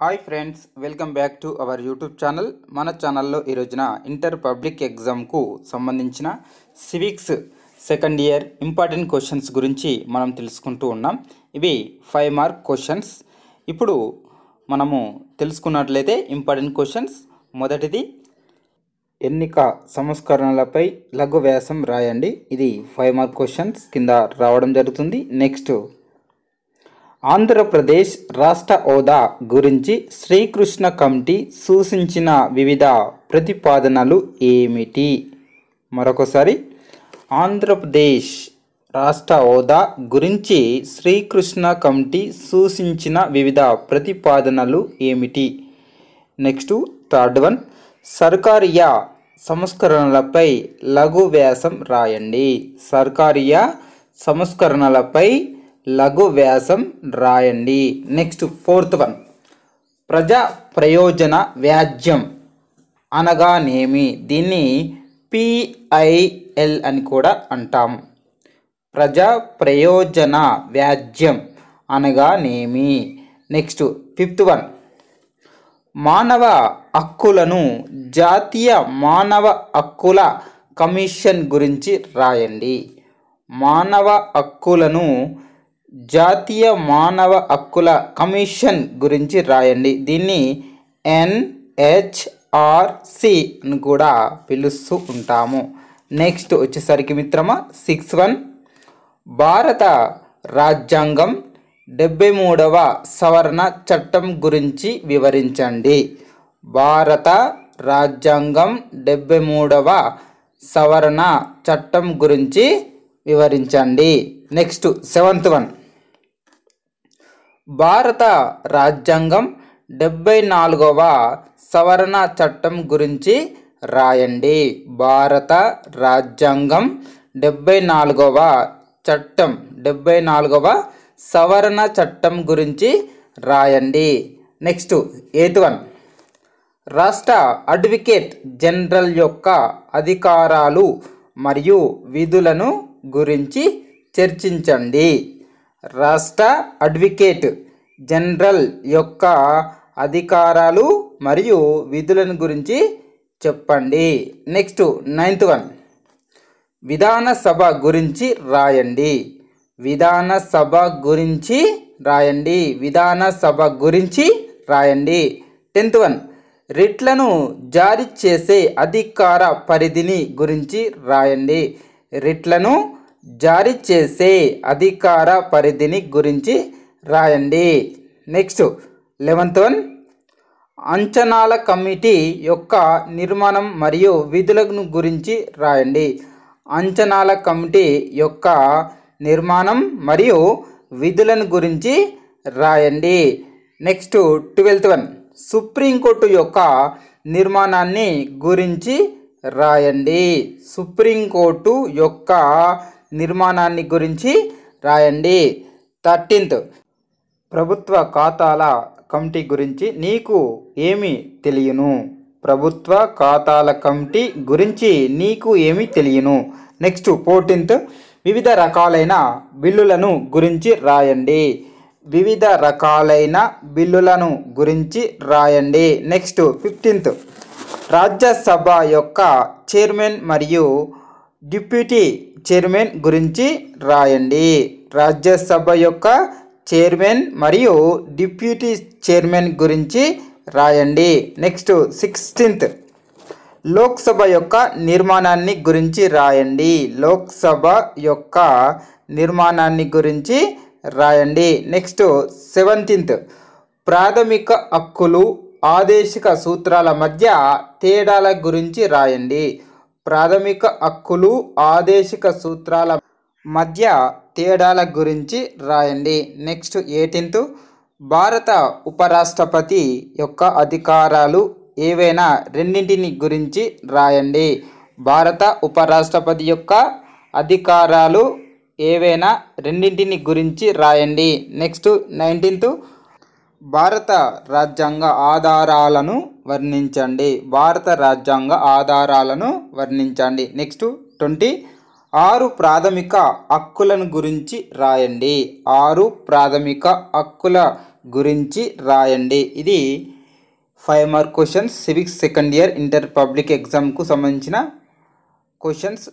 hi friends welcome back to our YouTube channel మన ఛానల్లో ఈరోజున ఇంటర్ పబ్లిక్ ఎగ్జామ్కు సంబంధించిన civics second year important questions గురించి మనం తెలుసుకుంటూ ఉన్నాం ఇవి ఫైవ్ మార్క్ క్వశ్చన్స్ ఇప్పుడు మనము తెలుసుకున్నట్లయితే ఇంపార్టెంట్ క్వశ్చన్స్ మొదటిది ఎన్నిక సంస్కరణలపై లఘు వ్యాసం రాయండి ఇది ఫైవ్ మార్క్ క్వశ్చన్స్ కింద రావడం జరుగుతుంది నెక్స్ట్ ఆంధ్రప్రదేశ్ రాష్ట్ర హోదా గురించి శ్రీకృష్ణ కమిటీ సూచించిన వివిధ ప్రతిపాదనలు ఏమిటి మరొకసారి ఆంధ్రప్రదేశ్ రాష్ట్ర హోదా గురించి శ్రీకృష్ణ కమిటీ సూచించిన వివిధ ప్రతిపాదనలు ఏమిటి నెక్స్ట్ థర్డ్ వన్ సర్కారియా సంస్కరణలపై లఘు వ్యాసం రాయండి సర్కారియా సంస్కరణలపై లఘు వ్యాసం రాయండి నెక్స్ట్ ఫోర్త్ వన్ ప్రజా ప్రయోజన వ్యాజ్యం అనగానేమి దీన్ని పిఐఎల్ అని కూడా అంటాం ప్రజా ప్రయోజన వ్యాజ్యం అనగానేమి నెక్స్ట్ ఫిఫ్త్ వన్ మానవ హక్కులను జాతీయ మానవ హక్కుల కమిషన్ గురించి రాయండి మానవ హక్కులను జాతీయ మానవ హక్కుల కమిషన్ గురించి రాయండి దీన్ని ఎన్హెచ్ఆర్సి అని కూడా పిలుస్తూ ఉంటాము నెక్స్ట్ వచ్చేసరికి మిత్రమా సిక్స్ వన్ భారత రాజ్యాంగం డెబ్బై మూడవ సవరణ చట్టం గురించి వివరించండి భారత రాజ్యాంగం డెబ్బై మూడవ సవరణ చట్టం గురించి వివరించండి నెక్స్ట్ సెవెంత్ వన్ భారత రాజ్యాంగం డెబ్బై నాలుగవ సవరణ చట్టం గురించి రాయండి భారత రాజ్యాంగం డెబ్బై నాలుగవ చట్టం డెబ్బై నాలుగవ సవరణ చట్టం గురించి రాయండి నెక్స్ట్ ఎయిత్ వన్ రాష్ట్ర అడ్వకేట్ జనరల్ యొక్క అధికారాలు మరియు విధులను గురించి చర్చించండి రాష్ట్ర అడ్వకేట్ జనరల్ యొక్క అధికారాలు మరియు విధులను గురించి చెప్పండి నెక్స్ట్ నైన్త్ వన్ విధానసభ గురించి రాయండి విధానసభ గురించి రాయండి విధానసభ గురించి రాయండి టెన్త్ వన్ రిట్లను జారీ చేసే అధికార పరిధిని గురించి రాయండి రిట్లను జారీ చేసే అధికార పరిధిని గురించి రాయండి నెక్స్ట్ లెవెన్త్ వన్ అంచనాల కమిటీ యొక్క నిర్మాణం మరియు విధులను గురించి రాయండి అంచనాల కమిటీ యొక్క నిర్మాణం మరియు విధులను గురించి రాయండి నెక్స్ట్ ట్వెల్త్ వన్ సుప్రీంకోర్టు యొక్క నిర్మాణాన్ని గురించి రాయండి సుప్రీంకోర్టు యొక్క నిర్మాణాన్ని గురించి రాయండి థర్టీన్త్ ప్రభుత్వ ఖాతాల కమిటీ గురించి నీకు ఏమి తెలియను ప్రభుత్వ ఖాతాల కమిటీ గురించి నీకు ఏమి తెలియను నెక్స్ట్ ఫోర్టీన్త్ వివిధ రకాలైన బిల్లులను గురించి రాయండి వివిధ రకాలైన బిల్లులను గురించి రాయండి నెక్స్ట్ ఫిఫ్టీన్త్ రాజ్యసభ యొక్క చైర్మన్ మరియు డిప్యూటీ చైర్మన్ గురించి రాయండి రాజ్యసభ యొక్క చైర్మన్ మరియు డిప్యూటీ చైర్మన్ గురించి రాయండి నెక్స్ట్ సిక్స్టీన్త్ లోక్సభ యొక్క నిర్మాణాన్ని గురించి రాయండి లోక్సభ యొక్క నిర్మాణాన్ని గురించి రాయండి నెక్స్ట్ సెవెంటీన్త్ ప్రాథమిక హక్కులు ఆదేశిక సూత్రాల మధ్య తేడాల గురించి రాయండి ప్రాథమిక హక్కులు ఆదేశిక సూత్రాల మధ్య తేడాల గురించి రాయండి నెక్స్ట్ ఎయిటీన్త్ భారత ఉపరాష్ట్రపతి యొక్క అధికారాలు ఏవైనా రెండింటిని గురించి రాయండి భారత ఉపరాష్ట్రపతి యొక్క అధికారాలు ఏవైనా రెండింటిని గురించి రాయండి నెక్స్ట్ నైన్టీన్త్ భారత రాజ్యాంగ ఆధారాలను వర్ణించండి భారత రాజ్యాంగ ఆధారాలను వర్ణించండి నెక్స్ట్ ట్వంటీ ఆరు ప్రాథమిక హక్కులను గురించి రాయండి ఆరు ప్రాథమిక హక్కుల గురించి రాయండి ఇది five mark questions civics second year inter public ఎగ్జామ్కు సంబంధించిన క్వశ్చన్స్